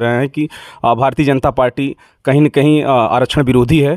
रहे हैं कि भारतीय जनता पार्टी कहीं न कहीं आरक्षण विरोधी है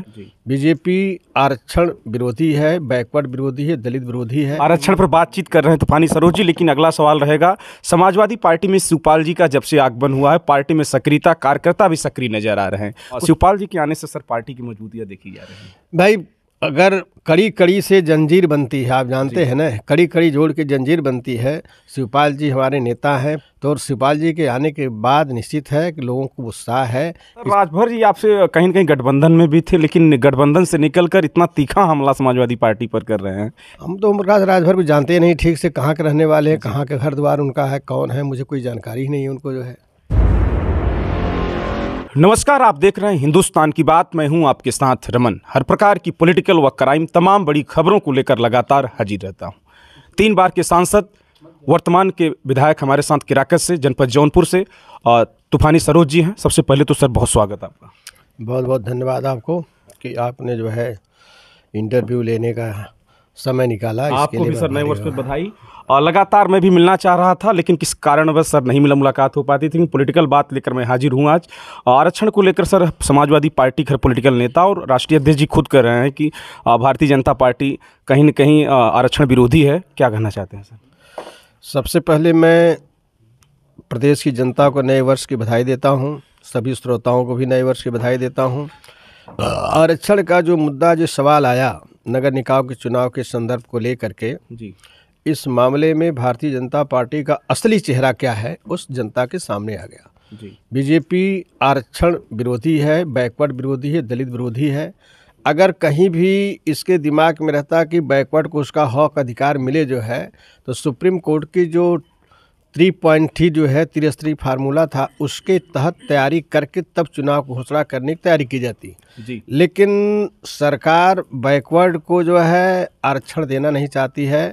बीजेपी आरक्षण विरोधी है बैकवर्ड विरोधी है दलित विरोधी है आरक्षण पर बातचीत कर रहे हैं तूफानी सरोज जी लेकिन अगला सवाल रहेगा समाजवादी पार्टी में शिवपाल जी का जब से आगमन हुआ है पार्टी में सक्रियता कार्यकर्ता भी सक्रिय नजर आ रहे हैं शिवपाल जी के आने से सर पार्टी की मौजूदगी देखी जा रही है भाई अगर कड़ी कड़ी से जंजीर बनती है आप जानते हैं ना कड़ी कड़ी जोड़ के जंजीर बनती है शिवपाल जी हमारे नेता हैं तो और शिवपाल जी के आने के बाद निश्चित है कि लोगों को उत्साह है राजभर जी आपसे कहीं ना कहीं गठबंधन में भी थे लेकिन गठबंधन से निकलकर इतना तीखा हमला समाजवादी पार्टी पर कर रहे हैं हम तो ओमप्रकाश राजभर को जानते नहीं ठीक से कहाँ के रहने वाले हैं कहाँ के घर द्वार उनका है कौन है मुझे कोई जानकारी ही नहीं है उनको जो है नमस्कार आप देख रहे हैं हिंदुस्तान की बात मैं हूं आपके साथ रमन हर प्रकार की पॉलिटिकल व क्राइम तमाम बड़ी खबरों को लेकर लगातार हाजिर रहता हूं तीन बार के सांसद वर्तमान के विधायक हमारे साथ किराकत से जनपद जौनपुर से और तूफानी सरोज जी हैं सबसे पहले तो सर बहुत स्वागत आपका बहुत बहुत धन्यवाद आपको कि आपने जो है इंटरव्यू लेने का समय निकाला आपको भी सर नए वर्ष में बधाई और लगातार मैं भी मिलना चाह रहा था लेकिन किस कारणवश सर नहीं मिला मुलाकात हो पाती थी पॉलिटिकल बात लेकर मैं हाजिर हूँ आज आरक्षण को लेकर सर समाजवादी पार्टी के पॉलिटिकल नेता और राष्ट्रीय अध्यक्ष जी खुद कह रहे हैं कि भारतीय जनता पार्टी कहीं न कहीं आरक्षण विरोधी है क्या कहना चाहते हैं सर सबसे पहले मैं प्रदेश की जनता को नए वर्ष की बधाई देता हूँ सभी श्रोताओं को भी नए वर्ष की बधाई देता हूँ आरक्षण का जो मुद्दा जो सवाल आया नगर निकाय के चुनाव के संदर्भ को लेकर के जी इस मामले में भारतीय जनता पार्टी का असली चेहरा क्या है उस जनता के सामने आ गया बीजेपी आरक्षण विरोधी है बैकवर्ड विरोधी है दलित विरोधी है अगर कहीं भी इसके दिमाग में रहता कि बैकवर्ड को उसका हक अधिकार मिले जो है तो सुप्रीम कोर्ट की जो थ्री पॉइंट थ्री जो है त्रिस्तरीय फार्मूला था उसके तहत तैयारी करके तब चुनाव घोषणा करने की तैयारी की जाती जी लेकिन सरकार बैकवर्ड को जो है आरक्षण देना नहीं चाहती है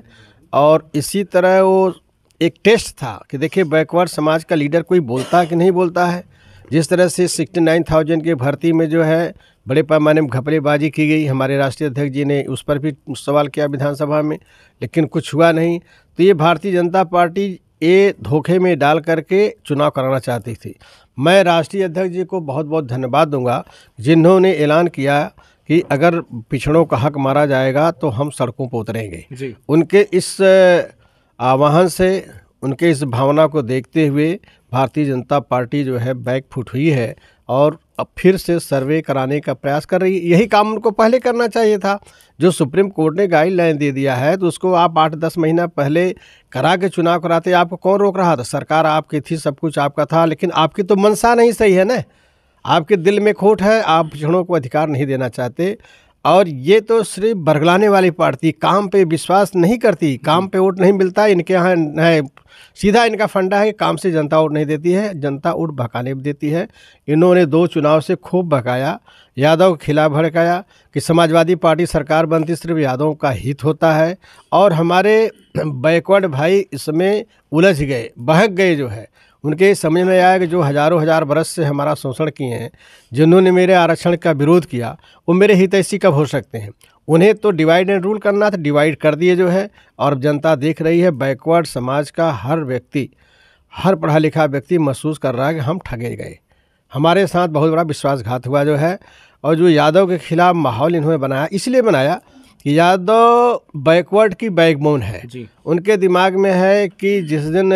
और इसी तरह वो एक टेस्ट था कि देखिए बैकवर्ड समाज का लीडर कोई बोलता है कि नहीं बोलता है जिस तरह से सिक्सटी नाइन थाउजेंड की भर्ती में जो है बड़े पैमाने में घपलेबाजी की गई हमारे राष्ट्रीय अध्यक्ष जी ने उस पर भी सवाल किया विधानसभा में लेकिन कुछ हुआ नहीं तो ये भारतीय जनता पार्टी ये धोखे में डाल करके चुनाव कराना चाहती थी मैं राष्ट्रीय अध्यक्ष जी को बहुत बहुत धन्यवाद दूंगा जिन्होंने ऐलान किया कि अगर पिछड़ों का हक मारा जाएगा तो हम सड़कों पर उतरेंगे उनके इस आह्वान से उनके इस भावना को देखते हुए भारतीय जनता पार्टी जो है बैक फुट हुई है और अब फिर से सर्वे कराने का प्रयास कर रही है यही काम उनको पहले करना चाहिए था जो सुप्रीम कोर्ट ने गाइडलाइन दे दिया है तो उसको आप आठ दस महीना पहले करा के चुनाव कराते आपको कौन रोक रहा था सरकार आपकी थी सब कुछ आपका था लेकिन आपकी तो मनसा नहीं सही है ना आपके दिल में खोट है आप पिछड़ों को अधिकार नहीं देना चाहते और ये तो सिर्फ बरगलाने वाली पार्टी काम पे विश्वास नहीं करती काम पे वोट नहीं मिलता इनके यहाँ है सीधा इनका फंडा है कि काम से जनता वोट नहीं देती है जनता वोट भकाने भी देती है इन्होंने दो चुनाव से खूब भकाया यादव के खिलाफ भड़काया कि समाजवादी पार्टी सरकार बनती सिर्फ यादवों का हित होता है और हमारे बैकवर्ड भाई इसमें उलझ गए बहक गए जो है उनके समझ में आया कि जो हज़ारों हज़ार बरस से हमारा शोषण किए हैं जिन्होंने मेरे आरक्षण का विरोध किया वो मेरे हितैषी कब हो सकते हैं उन्हें तो डिवाइड एंड रूल करना था डिवाइड कर दिए जो है और जनता देख रही है बैकवर्ड समाज का हर व्यक्ति हर पढ़ा लिखा व्यक्ति महसूस कर रहा है कि हम ठगे गए हमारे साथ बहुत बड़ा विश्वासघात हुआ जो है और जो यादव के खिलाफ माहौल इन्होंने बनाया इसलिए बनाया कि यादव बैकवर्ड की बैकबोन है जी। उनके दिमाग में है कि जिस दिन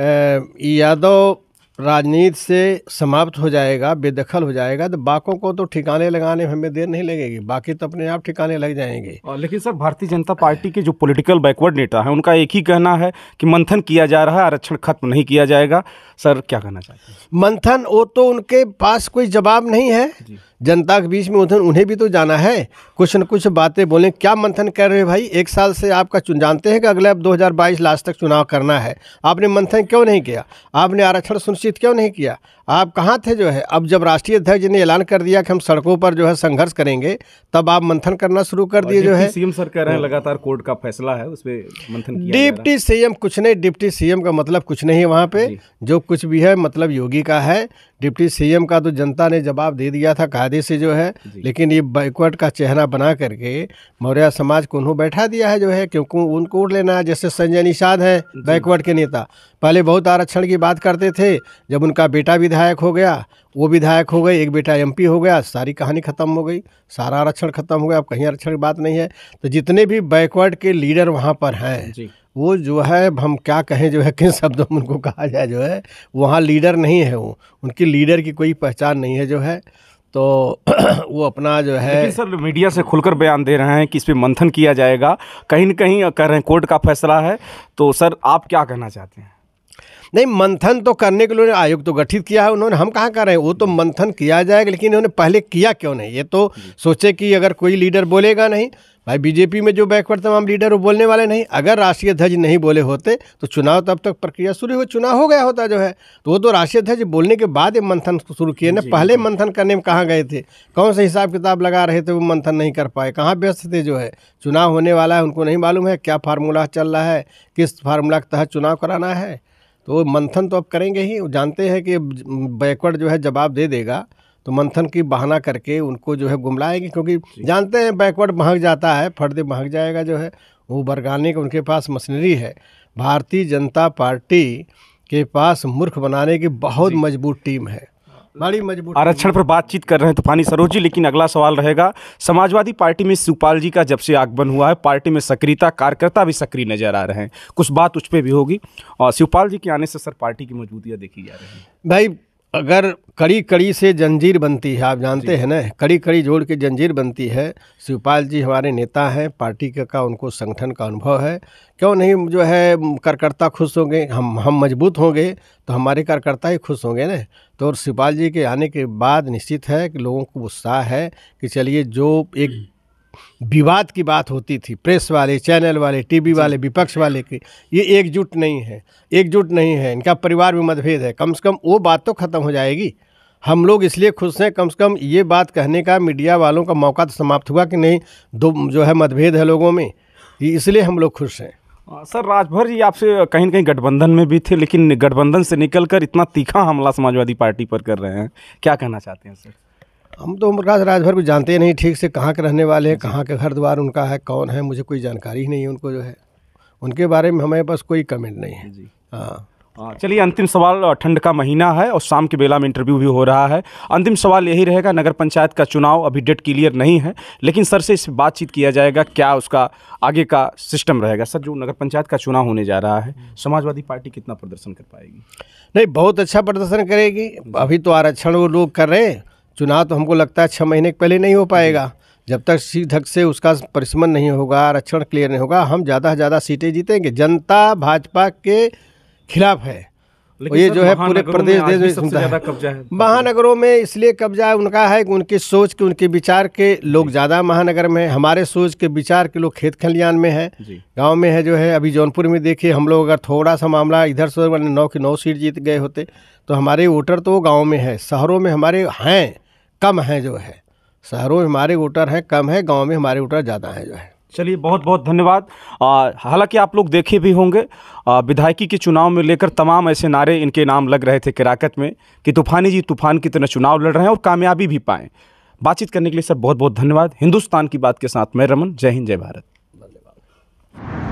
यादव राजनीति से समाप्त हो जाएगा बेदखल हो जाएगा तो बाकों को तो ठिकाने लगाने में हमें देर नहीं लगेगी बाकी तो अपने आप ठिकाने लग जाएंगे लेकिन सर भारतीय जनता पार्टी के जो पॉलिटिकल बैकवर्ड नेता हैं उनका एक ही कहना है कि मंथन किया जा रहा है आरक्षण खत्म नहीं किया जाएगा सर क्या कहना चाहते हैं मंथन वो तो उनके पास कोई जवाब नहीं है जनता के बीच में उधर उन्हें भी तो जाना है कुछ न कुछ बातें बोलें क्या मंथन कर रहे भाई एक साल से आपका चुन जानते हैं कि अगले अब 2022 लास्ट तक चुनाव करना है आपने मंथन क्यों नहीं किया आपने आरक्षण सुनिश्चित क्यों नहीं किया आप कहाँ थे जो है अब जब राष्ट्रीय अध्यक्ष ने ऐलान कर दिया कि हम सड़कों पर जो है संघर्ष करेंगे तब आप मंथन करना शुरू कर दिए जो है सीएम सर कह रहे हैं लगातार कोर्ट का फैसला है उस पर मंथन डिप्टी सीएम कुछ नहीं डिप्टी सीएम का मतलब कुछ नहीं है वहाँ पे जो कुछ भी है मतलब योगी का है डिप्टी सीएम का तो जनता ने जवाब दे दिया था कायदे से जो है लेकिन ये बैकवर्ड का चेहरा बना करके मौर्य समाज को उन्होंने बैठा दिया है जो है क्योंकि उनको उठ लेना है जैसे संजय निषाद हैं बैकवर्ड के नेता पहले बहुत आरक्षण की बात करते थे जब उनका बेटा विधायक हो गया वो विधायक हो गए एक बेटा एम हो गया सारी कहानी ख़त्म हो गई सारा आरक्षण खत्म हो गया अब कहीं आरक्षण की बात नहीं है तो जितने भी बैकवर्ड के लीडर वहाँ पर हैं वो जो है हम क्या कहें जो है किन शब्दों में उनको कहा जाए जो है वहाँ लीडर नहीं है वो उनकी लीडर की कोई पहचान नहीं है जो है तो वो अपना जो है सर मीडिया से खुलकर बयान दे रहे हैं कि इस पर मंथन किया जाएगा कहीं ना कहीं कह रहे हैं कोर्ट का फैसला है तो सर आप क्या कहना चाहते हैं नहीं मंथन तो करने के लिए आयोग तो गठित किया है उन्होंने हम कहाँ कर रहे हैं वो तो मंथन किया जाएगा लेकिन इन्होंने पहले किया क्यों नहीं ये तो सोचे कि अगर कोई लीडर बोलेगा नहीं भाई बीजेपी में जो बैकवर्ड तमाम लीडर वो बोलने वाले नहीं अगर राष्ट्रीय ध्वज नहीं बोले होते तो चुनाव तब तक प्रक्रिया शुरू हो चुनाव हो गया होता जो है तो वो तो राष्ट्रीय ध्वज बोलने के बाद ये मंथन शुरू किए ना पहले मंथन करने में कहाँ गए थे कौन सा हिसाब किताब लगा रहे थे वो मंथन नहीं कर पाए कहाँ व्यस्त थे जो है चुनाव होने वाला है उनको नहीं मालूम है क्या फार्मूला चल रहा है किस फार्मूला के तहत चुनाव कराना है तो मंथन तो अब करेंगे ही जानते हैं कि बैकवर्ड जो है जवाब दे देगा तो मंथन की बहाना करके उनको जो है गुमलाएंगे क्योंकि जानते हैं बैकवर्ड महक जाता है फर्दे महक जाएगा जो है वो बरगाने का उनके पास मशीनरी है भारतीय जनता पार्टी के पास मूर्ख बनाने की बहुत मजबूत टीम है बड़ी मजबूत आरक्षण पर बातचीत कर रहे हैं तूफानी सरोज जी लेकिन अगला सवाल रहेगा समाजवादी पार्टी में शिवपाल जी का जब से आगमन हुआ है पार्टी में सक्रियता कार्यकर्ता भी सक्रिय नजर आ रहे हैं कुछ बात उस पर भी होगी और शिवपाल जी के आने से सर पार्टी की मजबूतियाँ देखी जा रही है भाई अगर कड़ी कड़ी से जंजीर बनती है आप जानते हैं ना कड़ी कड़ी जोड़ के जंजीर बनती है शिवपाल जी हमारे नेता हैं पार्टी का, का उनको संगठन का अनुभव है क्यों नहीं जो है कार्यकर्ता खुश होंगे हम हम मजबूत होंगे तो हमारे कार्यकर्ता ही खुश होंगे ना तो और शिवपाल जी के आने के बाद निश्चित है कि लोगों को उत्साह है कि चलिए जो एक विवाद की बात होती थी प्रेस वाले चैनल वाले टीवी वाले विपक्ष वाले की ये एकजुट नहीं है एकजुट नहीं है इनका परिवार भी मतभेद है कम से कम वो बात तो ख़त्म हो जाएगी हम लोग इसलिए खुश हैं कम से कम ये बात कहने का मीडिया वालों का मौका तो समाप्त हुआ कि नहीं दो जो है मतभेद है लोगों में इसलिए हम लोग खुश हैं सर राजभर जी आपसे कहीं ना कहीं गठबंधन में भी थे लेकिन गठबंधन से निकलकर इतना तीखा हमला समाजवादी पार्टी पर कर रहे हैं क्या कहना चाहते हैं सर हम तो ओमप्रकाश राजभर को जानते नहीं ठीक से कहाँ के रहने वाले हैं कहाँ के घर द्वार उनका है कौन है मुझे कोई जानकारी ही नहीं है उनको जो है उनके बारे में हमारे पास कोई कमेंट नहीं है जी हाँ चलिए अंतिम सवाल ठंड का महीना है और शाम के बेला में इंटरव्यू भी हो रहा है अंतिम सवाल यही रहेगा नगर पंचायत का चुनाव अभी डेट क्लियर नहीं है लेकिन सर से इस बातचीत किया जाएगा क्या उसका आगे का सिस्टम रहेगा सर जो नगर पंचायत का चुनाव होने जा रहा है समाजवादी पार्टी कितना प्रदर्शन कर पाएगी नहीं बहुत अच्छा प्रदर्शन करेगी अभी तो आरक्षण वो लोग कर रहे हैं चुनाव तो हमको लगता है छः महीने के पहले नहीं हो पाएगा जब तक ढग से उसका परिसमन नहीं होगा आरक्षण क्लियर नहीं होगा हम ज़्यादा से ज़्यादा सीटें जीतेंगे जनता भाजपा के खिलाफ है ये जो है पूरे प्रदेश देश में सुनता है, है। महानगरों में इसलिए कब्जा उनका है कि उनकी सोच के उनके विचार के लोग ज़्यादा महानगर में हमारे सोच के विचार के लोग खेत खलियान में है गांव में है जो है अभी जौनपुर में देखिए हम लोग अगर थोड़ा सा मामला इधर से नौ की नौ सीट जीत गए होते तो हमारे वोटर तो गाँव में है शहरों में हमारे हैं कम हैं जो है शहरों में हमारे वोटर हैं कम है गाँव में हमारे वोटर ज़्यादा हैं जो है चलिए बहुत बहुत धन्यवाद हालांकि आप लोग देखे भी होंगे विधायकी के चुनाव में लेकर तमाम ऐसे नारे इनके नाम लग रहे थे किराकत में कि तूफानी जी तूफान की तरह चुनाव लड़ रहे हैं और कामयाबी भी पाएँ बातचीत करने के लिए सर बहुत बहुत धन्यवाद हिंदुस्तान की बात के साथ मैं रमन जय हिंद जय भारत धन्यवाद